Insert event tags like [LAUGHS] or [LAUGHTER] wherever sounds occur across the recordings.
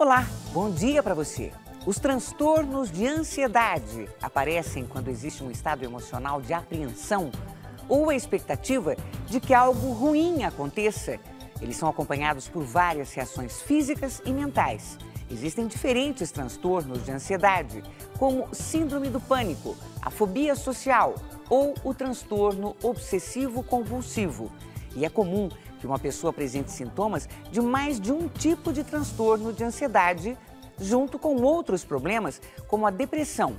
Olá, bom dia para você. Os transtornos de ansiedade aparecem quando existe um estado emocional de apreensão ou a expectativa de que algo ruim aconteça. Eles são acompanhados por várias reações físicas e mentais. Existem diferentes transtornos de ansiedade, como síndrome do pânico, a fobia social ou o transtorno obsessivo-compulsivo. E é comum que uma pessoa apresente sintomas de mais de um tipo de transtorno de ansiedade, junto com outros problemas, como a depressão.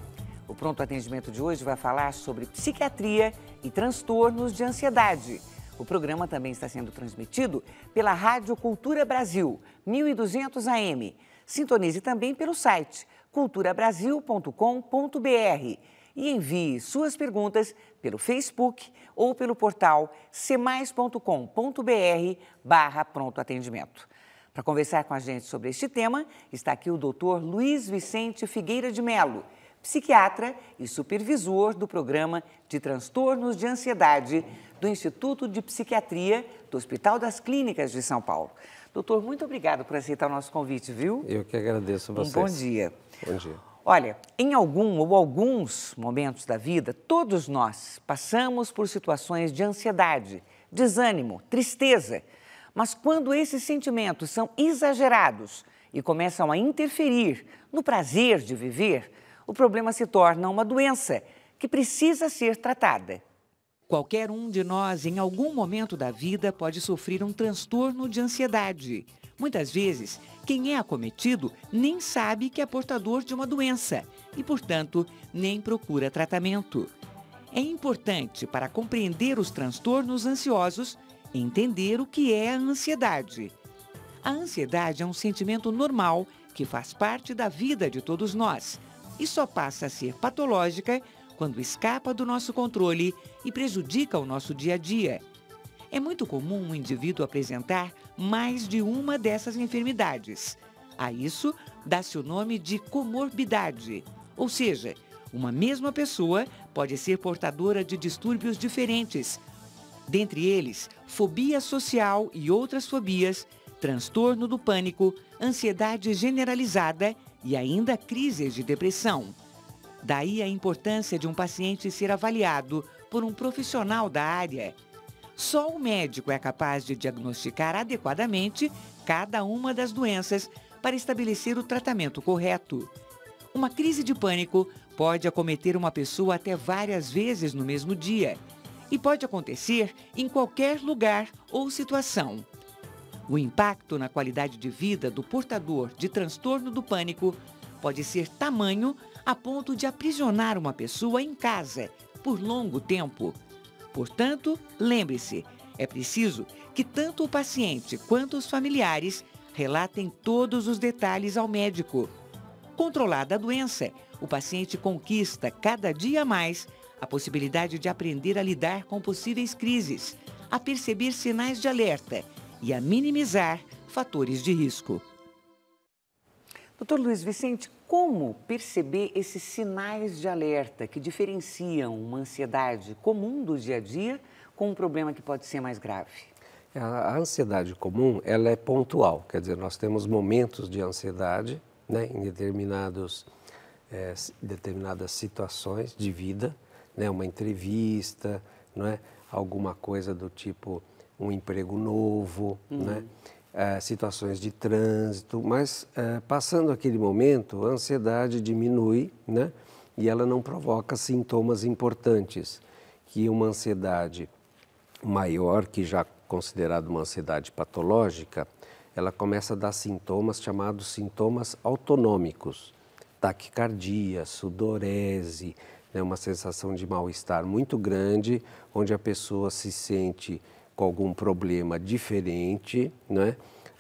O pronto atendimento de hoje vai falar sobre psiquiatria e transtornos de ansiedade. O programa também está sendo transmitido pela Rádio Cultura Brasil, 1200 AM. Sintonize também pelo site culturabrasil.com.br e envie suas perguntas pelo Facebook ou pelo portal cmais.com.br barra pronto atendimento. Para conversar com a gente sobre este tema, está aqui o doutor Luiz Vicente Figueira de Melo, psiquiatra e supervisor do programa de transtornos de ansiedade do Instituto de Psiquiatria do Hospital das Clínicas de São Paulo. Doutor, muito obrigado por aceitar o nosso convite, viu? Eu que agradeço a vocês. Um bom dia. Bom dia. Olha, em algum ou alguns momentos da vida, todos nós passamos por situações de ansiedade, desânimo, tristeza. Mas quando esses sentimentos são exagerados e começam a interferir no prazer de viver, o problema se torna uma doença que precisa ser tratada. Qualquer um de nós, em algum momento da vida, pode sofrer um transtorno de ansiedade. Muitas vezes, quem é acometido nem sabe que é portador de uma doença e, portanto, nem procura tratamento. É importante para compreender os transtornos ansiosos entender o que é a ansiedade. A ansiedade é um sentimento normal que faz parte da vida de todos nós e só passa a ser patológica quando escapa do nosso controle e prejudica o nosso dia a dia. É muito comum o indivíduo apresentar mais de uma dessas enfermidades. A isso dá-se o nome de comorbidade, ou seja, uma mesma pessoa pode ser portadora de distúrbios diferentes, dentre eles fobia social e outras fobias, transtorno do pânico, ansiedade generalizada e ainda crises de depressão. Daí a importância de um paciente ser avaliado por um profissional da área só o médico é capaz de diagnosticar adequadamente cada uma das doenças para estabelecer o tratamento correto. Uma crise de pânico pode acometer uma pessoa até várias vezes no mesmo dia e pode acontecer em qualquer lugar ou situação. O impacto na qualidade de vida do portador de transtorno do pânico pode ser tamanho a ponto de aprisionar uma pessoa em casa por longo tempo Portanto, lembre-se, é preciso que tanto o paciente quanto os familiares relatem todos os detalhes ao médico. Controlada a doença, o paciente conquista cada dia mais a possibilidade de aprender a lidar com possíveis crises, a perceber sinais de alerta e a minimizar fatores de risco. Doutor Luiz Vicente, como perceber esses sinais de alerta que diferenciam uma ansiedade comum do dia a dia com um problema que pode ser mais grave? A ansiedade comum, ela é pontual, quer dizer, nós temos momentos de ansiedade né, em determinados, é, determinadas situações de vida, né, uma entrevista, não é? alguma coisa do tipo um emprego novo, uhum. né? É, situações de trânsito, mas é, passando aquele momento, a ansiedade diminui, né? E ela não provoca sintomas importantes que uma ansiedade maior, que já considerada uma ansiedade patológica, ela começa a dar sintomas chamados sintomas autonômicos, taquicardia, sudorese, né, uma sensação de mal-estar muito grande, onde a pessoa se sente com algum problema diferente, né?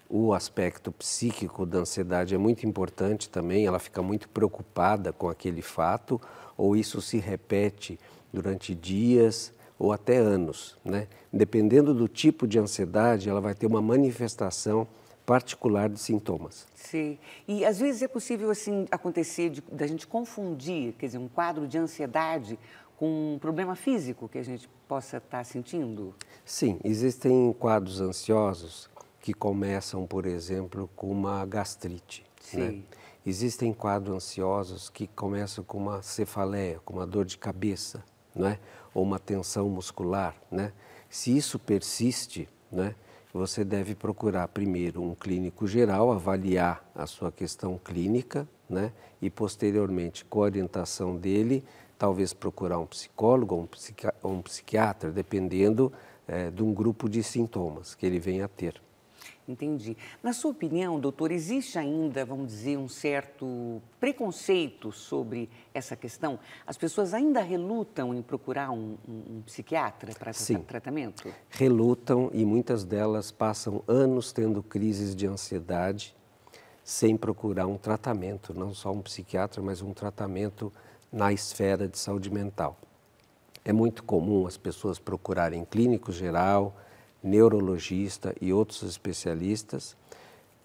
O aspecto psíquico da ansiedade é muito importante também, ela fica muito preocupada com aquele fato, ou isso se repete durante dias ou até anos. Né? Dependendo do tipo de ansiedade, ela vai ter uma manifestação particular de sintomas. Sim. E às vezes é possível assim acontecer de, da gente confundir, quer dizer, um quadro de ansiedade com um problema físico que a gente possa estar tá sentindo? Sim, existem quadros ansiosos que começam, por exemplo, com uma gastrite. Né? Existem quadros ansiosos que começam com uma cefaleia, com uma dor de cabeça, né? ou uma tensão muscular. Né? Se isso persiste, né? você deve procurar primeiro um clínico geral, avaliar a sua questão clínica né? e, posteriormente, com a orientação dele, talvez procurar um psicólogo ou um, psiqui um psiquiatra, dependendo é, de um grupo de sintomas que ele venha a ter. Entendi. Na sua opinião, doutor, existe ainda, vamos dizer, um certo preconceito sobre essa questão? As pessoas ainda relutam em procurar um, um psiquiatra para esse tratamento? Relutam e muitas delas passam anos tendo crises de ansiedade sem procurar um tratamento, não só um psiquiatra, mas um tratamento na esfera de saúde mental. É muito comum as pessoas procurarem clínico geral, neurologista e outros especialistas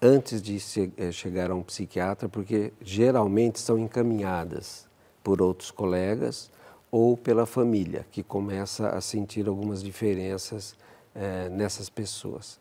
antes de eh, chegar a um psiquiatra, porque geralmente são encaminhadas por outros colegas ou pela família, que começa a sentir algumas diferenças eh, nessas pessoas.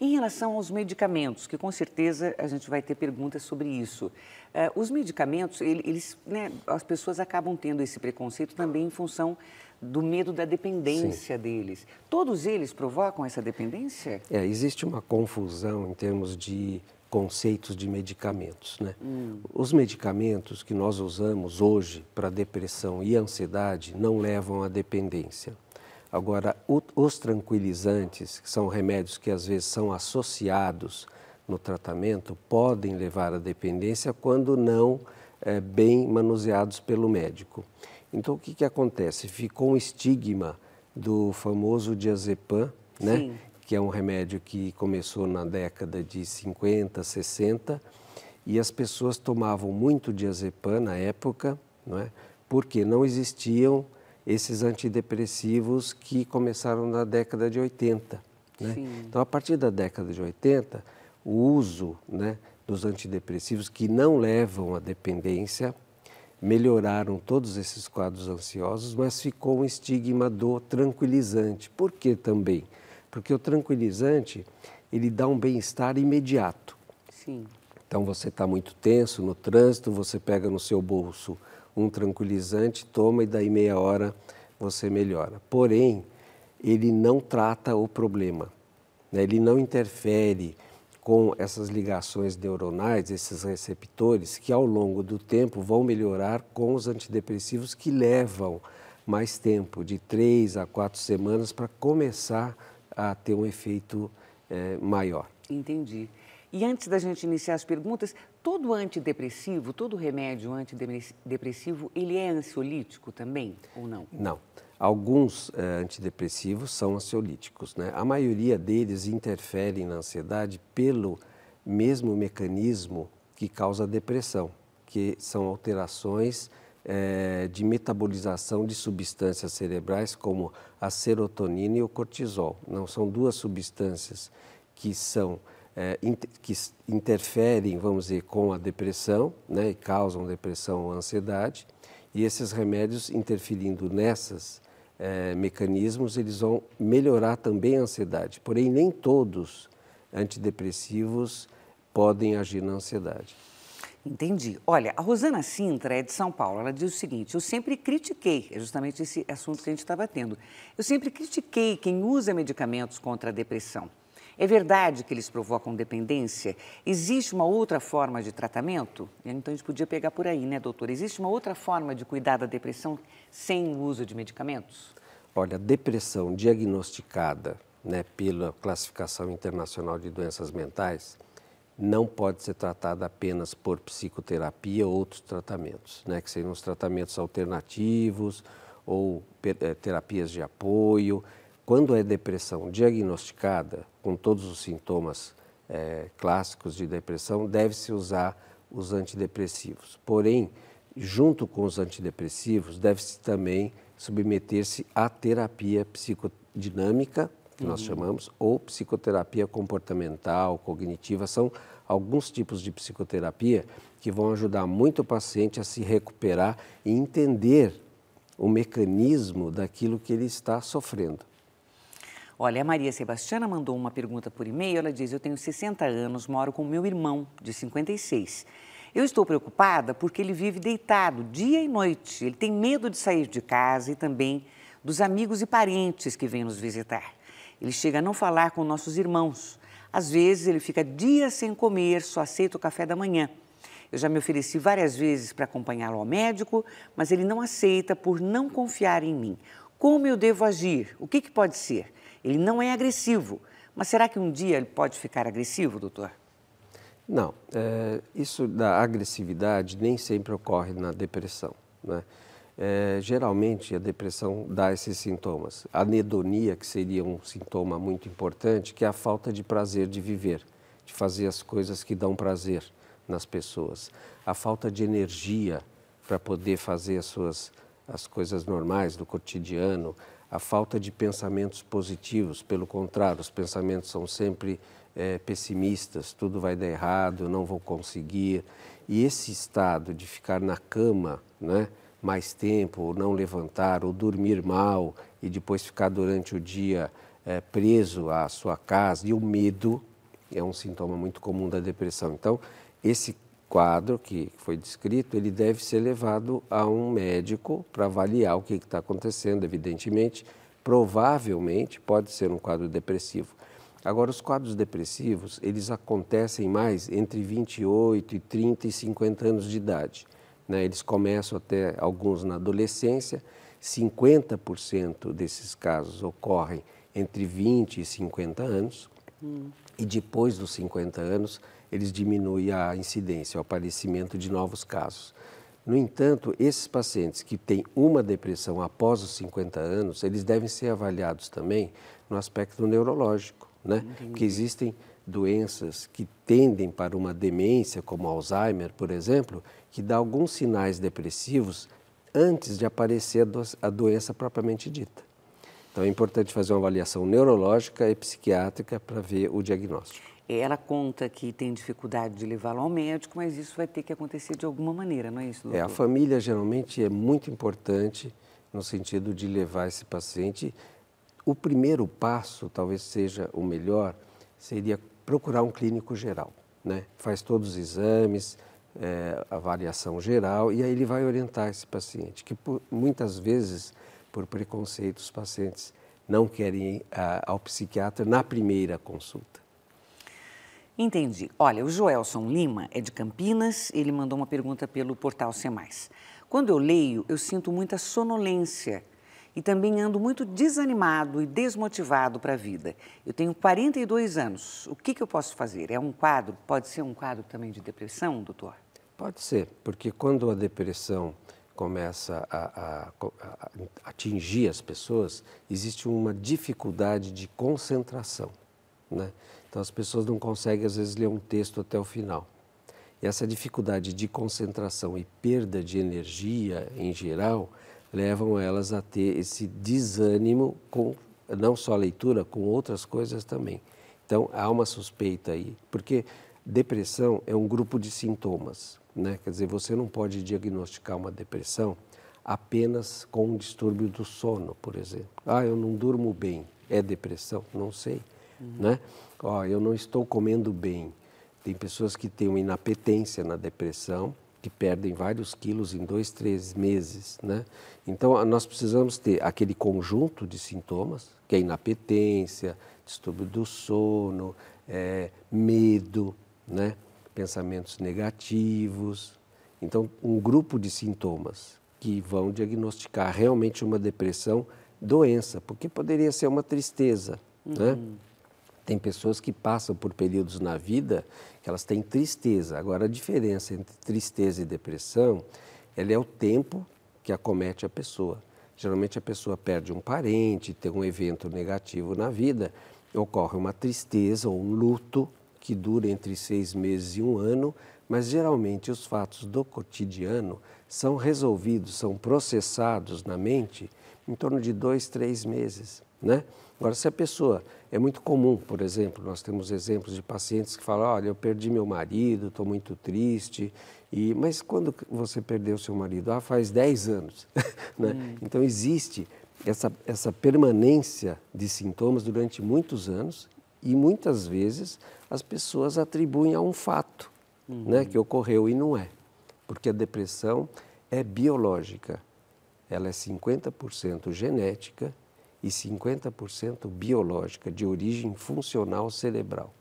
Em relação aos medicamentos, que com certeza a gente vai ter perguntas sobre isso, eh, os medicamentos, eles, né, as pessoas acabam tendo esse preconceito também em função do medo da dependência Sim. deles. Todos eles provocam essa dependência? É, existe uma confusão em termos de conceitos de medicamentos. Né? Hum. Os medicamentos que nós usamos hoje para depressão e ansiedade não levam à dependência. Agora, os tranquilizantes, que são remédios que às vezes são associados no tratamento, podem levar à dependência quando não é, bem manuseados pelo médico. Então, o que, que acontece? Ficou um estigma do famoso diazepam, né? Sim. né? que é um remédio que começou na década de 50, 60, e as pessoas tomavam muito diazepam na época, não é? porque não existiam esses antidepressivos que começaram na década de 80. Né? Então, a partir da década de 80, o uso né, dos antidepressivos que não levam à dependência melhoraram todos esses quadros ansiosos, mas ficou um estigma do tranquilizante. Por que também? Porque o tranquilizante ele dá um bem-estar imediato. Sim. Então você está muito tenso no trânsito, você pega no seu bolso um tranquilizante, toma e daí meia hora você melhora. Porém, ele não trata o problema, né? ele não interfere com essas ligações neuronais, esses receptores, que ao longo do tempo vão melhorar com os antidepressivos que levam mais tempo, de três a quatro semanas, para começar a ter um efeito é, maior. Entendi. E antes da gente iniciar as perguntas, Todo antidepressivo, todo remédio antidepressivo, ele é ansiolítico também ou não? Não. Alguns é, antidepressivos são ansiolíticos, né? A maioria deles interferem na ansiedade pelo mesmo mecanismo que causa a depressão, que são alterações é, de metabolização de substâncias cerebrais como a serotonina e o cortisol. Não são duas substâncias que são é, que interferem, vamos dizer, com a depressão, né, e causam depressão ou ansiedade, e esses remédios interferindo nessas é, mecanismos, eles vão melhorar também a ansiedade. Porém, nem todos antidepressivos podem agir na ansiedade. Entendi. Olha, a Rosana Sintra é de São Paulo. Ela diz o seguinte: eu sempre critiquei, é justamente esse assunto que a gente estava tendo. Eu sempre critiquei quem usa medicamentos contra a depressão. É verdade que eles provocam dependência? Existe uma outra forma de tratamento? É, então a gente podia pegar por aí, né, doutor? Existe uma outra forma de cuidar da depressão sem o uso de medicamentos? Olha, depressão diagnosticada né, pela classificação internacional de doenças mentais não pode ser tratada apenas por psicoterapia ou outros tratamentos, né, que sejam os tratamentos alternativos ou eh, terapias de apoio, quando é depressão diagnosticada, com todos os sintomas é, clássicos de depressão, deve-se usar os antidepressivos. Porém, junto com os antidepressivos, deve-se também submeter-se à terapia psicodinâmica, que uhum. nós chamamos, ou psicoterapia comportamental, cognitiva. São alguns tipos de psicoterapia que vão ajudar muito o paciente a se recuperar e entender o mecanismo daquilo que ele está sofrendo. Olha, a Maria Sebastiana mandou uma pergunta por e-mail. Ela diz: Eu tenho 60 anos, moro com meu irmão, de 56. Eu estou preocupada porque ele vive deitado dia e noite. Ele tem medo de sair de casa e também dos amigos e parentes que vêm nos visitar. Ele chega a não falar com nossos irmãos. Às vezes ele fica dias sem comer, só aceita o café da manhã. Eu já me ofereci várias vezes para acompanhá-lo ao médico, mas ele não aceita por não confiar em mim. Como eu devo agir? O que, que pode ser? Ele não é agressivo. Mas será que um dia ele pode ficar agressivo, doutor? Não. É, isso da agressividade nem sempre ocorre na depressão. Né? É, geralmente a depressão dá esses sintomas. A anedonia, que seria um sintoma muito importante, que é a falta de prazer de viver, de fazer as coisas que dão prazer nas pessoas. A falta de energia para poder fazer as suas as coisas normais do cotidiano, a falta de pensamentos positivos. Pelo contrário, os pensamentos são sempre é, pessimistas: tudo vai dar errado, eu não vou conseguir. E esse estado de ficar na cama né, mais tempo, ou não levantar, ou dormir mal e depois ficar durante o dia é, preso à sua casa, e o medo é um sintoma muito comum da depressão. Então, esse quadro que foi descrito, ele deve ser levado a um médico para avaliar o que está acontecendo, evidentemente, provavelmente pode ser um quadro depressivo. Agora, os quadros depressivos, eles acontecem mais entre 28 e 30 e 50 anos de idade. Né? Eles começam até alguns na adolescência, 50% desses casos ocorrem entre 20 e 50 anos, hum. e depois dos 50 anos, eles diminuem a incidência, o aparecimento de novos casos. No entanto, esses pacientes que têm uma depressão após os 50 anos, eles devem ser avaliados também no aspecto neurológico, né? Que Porque existem doenças que tendem para uma demência, como Alzheimer, por exemplo, que dá alguns sinais depressivos antes de aparecer a doença propriamente dita. Então é importante fazer uma avaliação neurológica e psiquiátrica para ver o diagnóstico. Ela conta que tem dificuldade de levá-lo ao médico, mas isso vai ter que acontecer de alguma maneira, não é isso, doutor? É, a família geralmente é muito importante no sentido de levar esse paciente. O primeiro passo, talvez seja o melhor, seria procurar um clínico geral. Né? Faz todos os exames, é, avaliação geral, e aí ele vai orientar esse paciente, que por, muitas vezes, por preconceito, os pacientes não querem ir a, ao psiquiatra na primeira consulta. Entendi. Olha, o Joelson Lima é de Campinas, ele mandou uma pergunta pelo portal C+. Quando eu leio, eu sinto muita sonolência e também ando muito desanimado e desmotivado para a vida. Eu tenho 42 anos. O que, que eu posso fazer? É um quadro? Pode ser um quadro também de depressão, doutor? Pode ser, porque quando a depressão começa a, a, a atingir as pessoas, existe uma dificuldade de concentração, né? Então as pessoas não conseguem às vezes ler um texto até o final. E essa dificuldade de concentração e perda de energia em geral levam elas a ter esse desânimo com não só a leitura, com outras coisas também. Então há uma suspeita aí, porque depressão é um grupo de sintomas, né? Quer dizer, você não pode diagnosticar uma depressão apenas com um distúrbio do sono, por exemplo. Ah, eu não durmo bem, é depressão? Não sei, uhum. né? ó, eu não estou comendo bem. Tem pessoas que têm uma inapetência na depressão, que perdem vários quilos em dois, três meses, né? Então, nós precisamos ter aquele conjunto de sintomas, que é inapetência, distúrbio do sono, é, medo, né? pensamentos negativos. Então, um grupo de sintomas que vão diagnosticar realmente uma depressão, doença, porque poderia ser uma tristeza, né? uhum. né? Tem pessoas que passam por períodos na vida que elas têm tristeza. Agora, a diferença entre tristeza e depressão, ela é o tempo que acomete a pessoa. Geralmente a pessoa perde um parente, tem um evento negativo na vida, ocorre uma tristeza ou um luto que dura entre seis meses e um ano, mas geralmente os fatos do cotidiano são resolvidos, são processados na mente em torno de dois, três meses, né? Agora, se a pessoa é muito comum, por exemplo, nós temos exemplos de pacientes que falam: olha, eu perdi meu marido, estou muito triste. E, mas quando você perdeu seu marido? Ah, faz 10 anos. [LAUGHS] né? hum. Então, existe essa, essa permanência de sintomas durante muitos anos e muitas vezes as pessoas atribuem a um fato né, uhum. né, que ocorreu e não é. Porque a depressão é biológica, ela é 50% genética e 50% biológica, de origem funcional cerebral.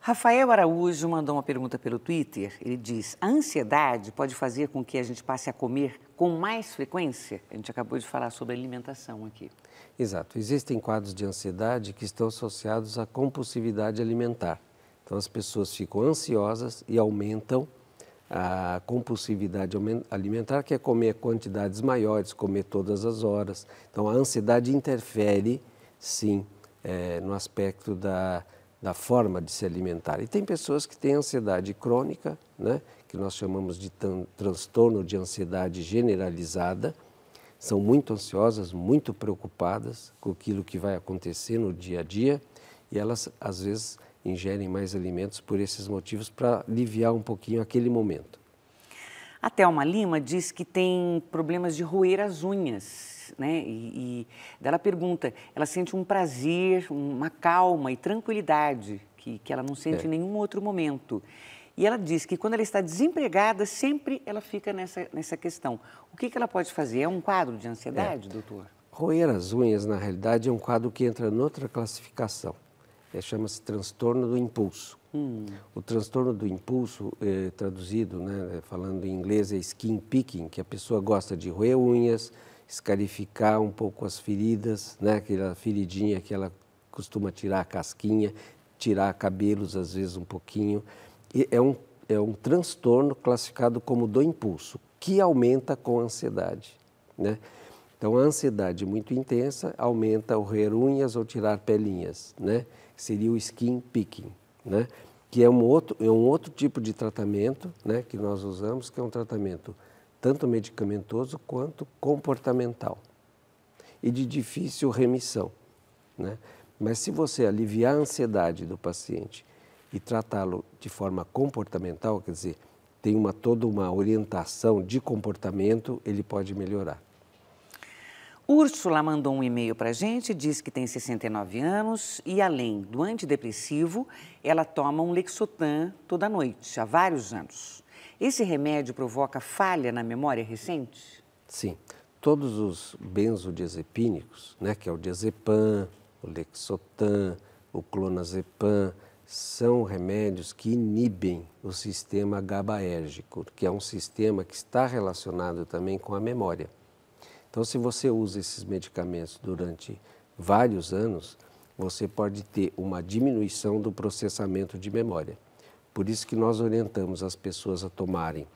Rafael Araújo mandou uma pergunta pelo Twitter. Ele diz: a ansiedade pode fazer com que a gente passe a comer com mais frequência? A gente acabou de falar sobre alimentação aqui. Exato. Existem quadros de ansiedade que estão associados à compulsividade alimentar. Então, as pessoas ficam ansiosas e aumentam a compulsividade alimentar, que é comer quantidades maiores, comer todas as horas. Então, a ansiedade interfere, sim, é, no aspecto da, da forma de se alimentar. E tem pessoas que têm ansiedade crônica, né, que nós chamamos de transtorno de ansiedade generalizada, são muito ansiosas, muito preocupadas com aquilo que vai acontecer no dia a dia, e elas, às vezes, ingerem mais alimentos por esses motivos para aliviar um pouquinho aquele momento. A Thelma Lima diz que tem problemas de roer as unhas, né? E, e dela pergunta, ela sente um prazer, uma calma e tranquilidade que, que ela não sente é. em nenhum outro momento. E ela diz que quando ela está desempregada, sempre ela fica nessa, nessa questão. O que, que ela pode fazer? É um quadro de ansiedade, é. doutor? Roer as unhas, na realidade, é um quadro que entra noutra classificação é, chama-se transtorno do impulso. Hum. O transtorno do impulso, é, traduzido, né, falando em inglês, é skin picking, que a pessoa gosta de roer unhas, escarificar um pouco as feridas, né, aquela feridinha que ela costuma tirar a casquinha, tirar cabelos às vezes um pouquinho. E é um, é um transtorno classificado como do impulso, que aumenta com a ansiedade. Né? Então, a ansiedade muito intensa aumenta o roer unhas ou tirar pelinhas, né? seria o skin picking, né? que é um, outro, é um outro tipo de tratamento né, que nós usamos, que é um tratamento tanto medicamentoso quanto comportamental e de difícil remissão. Né? Mas se você aliviar a ansiedade do paciente e tratá-lo de forma comportamental, quer dizer, tem uma, toda uma orientação de comportamento, ele pode melhorar. Úrsula mandou um e-mail para a gente, diz que tem 69 anos e, além do antidepressivo, ela toma um Lexotan toda noite, há vários anos. Esse remédio provoca falha na memória recente? Sim. Todos os benzodiazepínicos, né, que é o diazepam, o Lexotan, o clonazepam, são remédios que inibem o sistema GABAérgico, que é um sistema que está relacionado também com a memória. Então, se você usa esses medicamentos durante vários anos, você pode ter uma diminuição do processamento de memória. Por isso que nós orientamos as pessoas a tomarem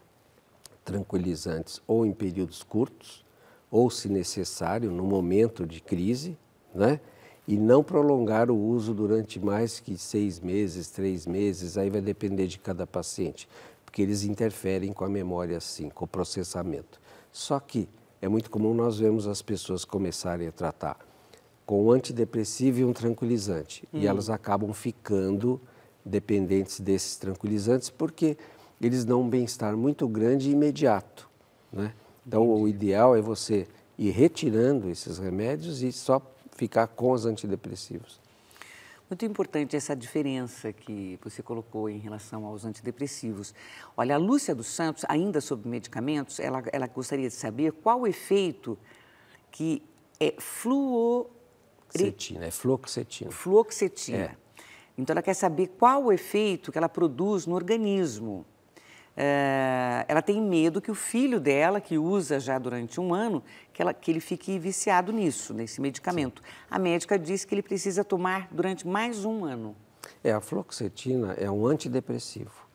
tranquilizantes ou em períodos curtos, ou se necessário, no momento de crise, né? e não prolongar o uso durante mais que seis meses, três meses, aí vai depender de cada paciente, porque eles interferem com a memória sim, com o processamento. Só que é muito comum nós vermos as pessoas começarem a tratar com um antidepressivo e um tranquilizante. E hum. elas acabam ficando dependentes desses tranquilizantes porque eles dão um bem-estar muito grande e imediato. Né? Então, Entendi. o ideal é você ir retirando esses remédios e só ficar com os antidepressivos. Muito importante essa diferença que você colocou em relação aos antidepressivos. Olha, a Lúcia dos Santos, ainda sobre medicamentos, ela, ela gostaria de saber qual o efeito que é fluoxetina. É fluoxetina. Fluoxetina. É. Então, ela quer saber qual o efeito que ela produz no organismo. Eh, ela tem medo que o filho dela, que usa já durante um ano, que, ela, que ele fique viciado nisso, nesse medicamento. Sim. A médica disse que ele precisa tomar durante mais um ano. É, a fluoxetina é um antidepressivo.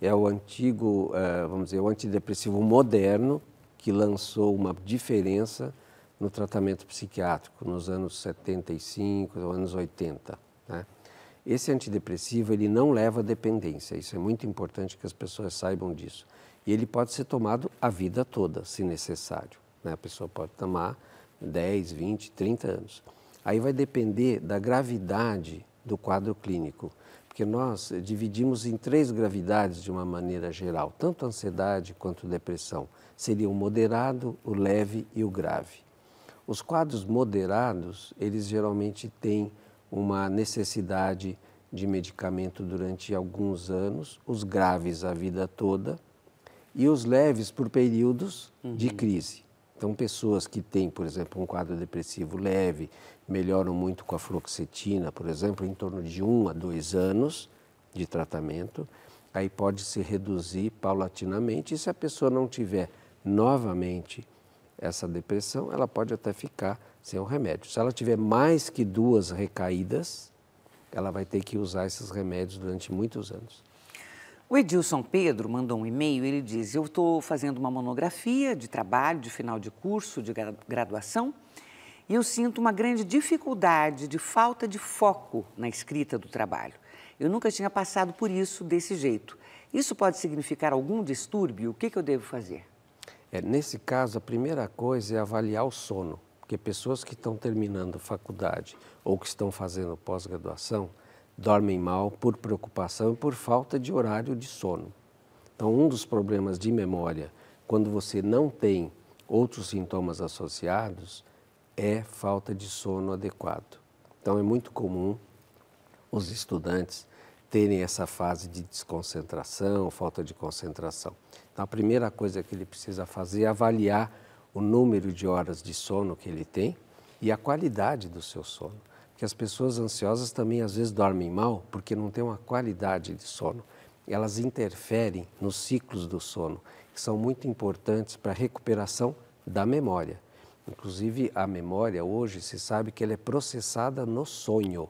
É o antigo, eh, vamos dizer, o antidepressivo moderno que lançou uma diferença no tratamento psiquiátrico nos anos 75, nos anos 80. Né? Esse antidepressivo ele não leva a dependência, isso é muito importante que as pessoas saibam disso. E ele pode ser tomado a vida toda, se necessário. Né? A pessoa pode tomar 10, 20, 30 anos. Aí vai depender da gravidade do quadro clínico, porque nós dividimos em três gravidades de uma maneira geral, tanto ansiedade quanto depressão. Seria o moderado, o leve e o grave. Os quadros moderados, eles geralmente têm uma necessidade de medicamento durante alguns anos, os graves a vida toda e os leves por períodos uhum. de crise. Então, pessoas que têm, por exemplo, um quadro depressivo leve, melhoram muito com a fluoxetina, por exemplo, em torno de um a dois anos de tratamento, aí pode se reduzir paulatinamente. E se a pessoa não tiver novamente essa depressão, ela pode até ficar sem o remédio. Se ela tiver mais que duas recaídas, ela vai ter que usar esses remédios durante muitos anos. O Edilson Pedro mandou um e-mail, ele diz: Eu estou fazendo uma monografia de trabalho de final de curso, de graduação, e eu sinto uma grande dificuldade de falta de foco na escrita do trabalho. Eu nunca tinha passado por isso desse jeito. Isso pode significar algum distúrbio? O que, que eu devo fazer? É, nesse caso, a primeira coisa é avaliar o sono porque pessoas que estão terminando faculdade ou que estão fazendo pós-graduação dormem mal por preocupação e por falta de horário de sono. Então, um dos problemas de memória, quando você não tem outros sintomas associados, é falta de sono adequado. Então, é muito comum os estudantes terem essa fase de desconcentração, falta de concentração. Então, a primeira coisa que ele precisa fazer é avaliar o número de horas de sono que ele tem e a qualidade do seu sono. Porque as pessoas ansiosas também às vezes dormem mal porque não têm uma qualidade de sono. Elas interferem nos ciclos do sono, que são muito importantes para a recuperação da memória. Inclusive, a memória hoje se sabe que ela é processada no sonho.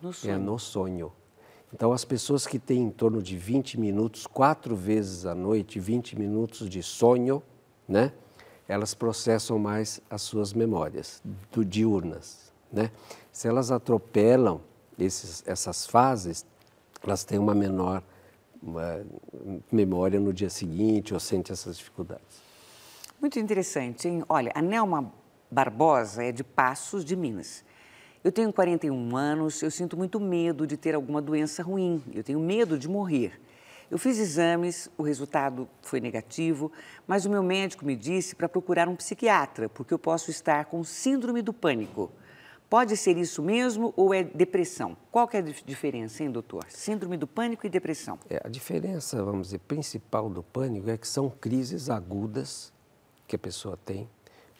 No é sonho. É no sonho. Então, as pessoas que têm em torno de 20 minutos, quatro vezes à noite, 20 minutos de sonho, né? elas processam mais as suas memórias do diurnas, né? Se elas atropelam esses, essas fases, elas têm uma menor uma memória no dia seguinte ou sentem essas dificuldades. Muito interessante, hein? Olha, a Nelma Barbosa é de Passos de Minas. Eu tenho 41 anos, eu sinto muito medo de ter alguma doença ruim, eu tenho medo de morrer. Eu fiz exames, o resultado foi negativo, mas o meu médico me disse para procurar um psiquiatra, porque eu posso estar com síndrome do pânico. Pode ser isso mesmo ou é depressão? Qual que é a diferença, hein, doutor? Síndrome do pânico e depressão. É, a diferença, vamos dizer, principal do pânico é que são crises agudas que a pessoa tem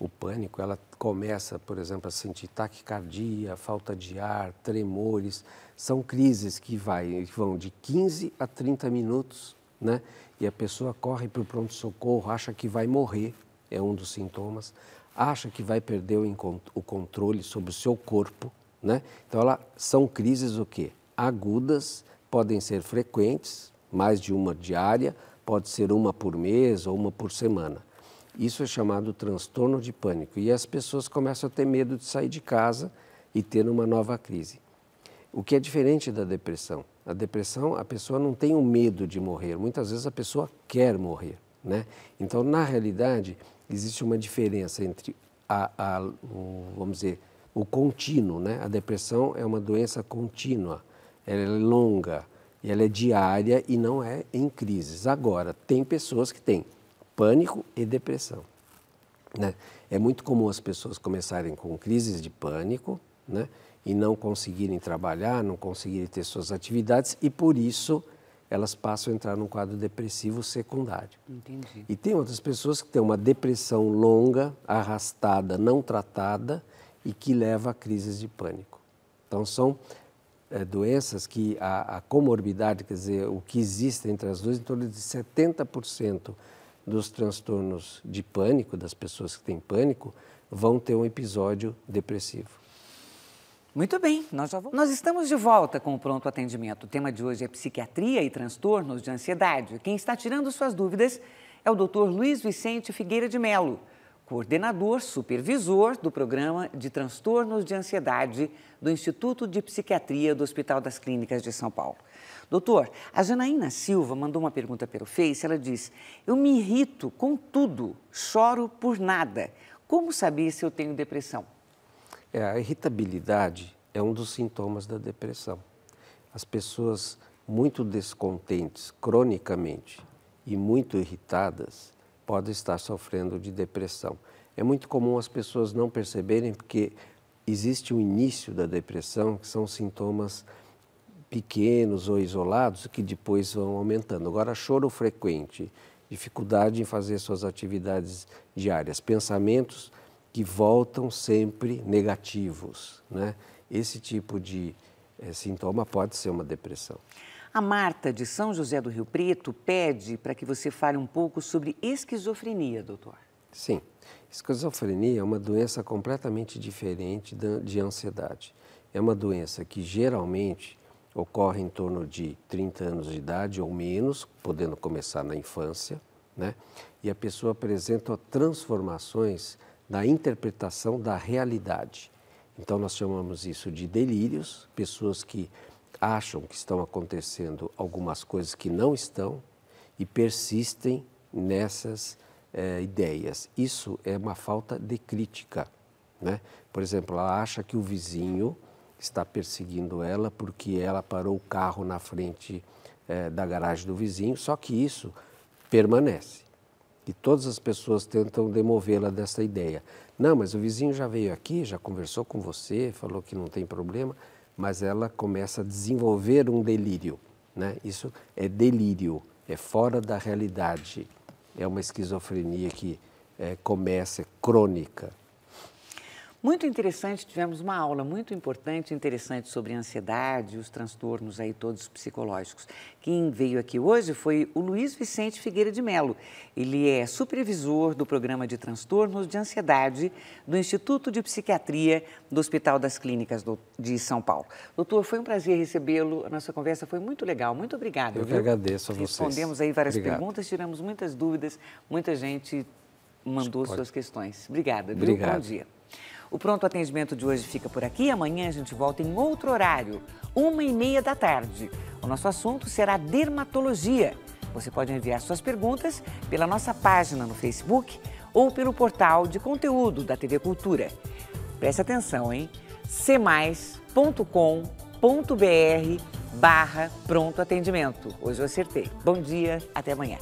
o pânico, ela começa, por exemplo, a sentir taquicardia, falta de ar, tremores. São crises que, vai, vão de 15 a 30 minutos, né? E a pessoa corre para o pronto-socorro, acha que vai morrer, é um dos sintomas, acha que vai perder o, o controle sobre o seu corpo, né? Então, ela, são crises o quê? Agudas, podem ser frequentes, mais de uma diária, pode ser uma por mês ou uma por semana isso é chamado transtorno de pânico e as pessoas começam a ter medo de sair de casa e ter uma nova crise. O que é diferente da depressão. A depressão, a pessoa não tem o medo de morrer, muitas vezes a pessoa quer morrer. Né? Então, na realidade, existe uma diferença entre a, a, o, vamos dizer, o contínuo. Né? A depressão é uma doença contínua, ela é longa, ela é diária e não é em crises. Agora, tem pessoas que têm pânico e depressão. Né? É muito comum as pessoas começarem com crises de pânico né? e não conseguirem trabalhar, não conseguirem ter suas atividades e por isso elas passam a entrar num quadro depressivo secundário. Entendi. E tem outras pessoas que têm uma depressão longa, arrastada, não tratada e que leva a crises de pânico. Então são é, doenças que a, a, comorbidade, quer dizer, o que existe entre as duas, em torno de 70% dos transtornos de pânico, das pessoas que têm pânico, vão ter um episódio depressivo. Muito bem, nós já vamos. Nós estamos de volta com o Pronto Atendimento. O tema de hoje é psiquiatria e transtornos de ansiedade. Quem está tirando suas dúvidas é o Dr. Luiz Vicente Figueira de Melo coordenador, supervisor do programa de transtornos de ansiedade do Instituto de Psiquiatria do Hospital das Clínicas de São Paulo. Doutor, a Janaína Silva mandou uma pergunta pelo Face. Ela diz: Eu me irrito com tudo, choro por nada. Como saber se eu tenho depressão? É, a irritabilidade é um dos sintomas da depressão. As pessoas muito descontentes cronicamente e muito irritadas, pode estar sofrendo de depressão. É muito comum as pessoas não perceberem porque existe o início da depressão, que são sintomas pequenos ou isolados que depois vão aumentando. Agora, choro frequente, dificuldade em fazer suas atividades diárias, pensamentos que voltam sempre negativos, né? Esse tipo de é, sintoma pode ser uma depressão. A Marta, de São José do Rio Preto, pede para que você fale um pouco sobre esquizofrenia, doutor. Sim. Esquizofrenia é uma doença completamente diferente de ansiedade. É uma doença que geralmente ocorre em torno de 30 anos de idade ou menos, podendo começar na infância, né? e a pessoa apresenta transformações da interpretação da realidade. Então, nós chamamos isso de delírios, pessoas que acham que estão acontecendo algumas coisas que não estão e persistem nessas é, ideias. Isso é uma falta de crítica. Né? Por exemplo, ela acha que o vizinho está perseguindo ela porque ela parou o carro na frente é, da garagem do vizinho, só que isso permanece. E todas as pessoas tentam demovê-la dessa ideia. Não, mas o vizinho já veio aqui, já conversou com você, falou que não tem problema mas ela começa a desenvolver um delírio. Né? Isso é delírio, é fora da realidade, é uma esquizofrenia que é, começa, é crônica. Muito interessante, tivemos uma aula muito importante, interessante sobre ansiedade, os transtornos aí todos psicológicos. Quem veio aqui hoje foi o Luiz Vicente Figueira de Melo. Ele é supervisor do programa de transtornos de ansiedade do Instituto de Psiquiatria do Hospital das Clínicas do, de São Paulo. Doutor, foi um prazer recebê-lo. A nossa conversa foi muito legal. Muito obrigada. Eu que agradeço a vocês. Respondemos aí várias Obrigado. perguntas, tiramos muitas dúvidas, muita gente mandou Pode. suas questões. Obrigada. Obrigado. Viu? Bom dia. O pronto atendimento de hoje fica por aqui. Amanhã a gente volta em outro horário, uma e meia da tarde. O nosso assunto será dermatologia. Você pode enviar suas perguntas pela nossa página no Facebook ou pelo portal de conteúdo da TV Cultura. Preste atenção, hein? cmais.com.br barra pronto atendimento. Hoje eu acertei. Bom dia, até amanhã.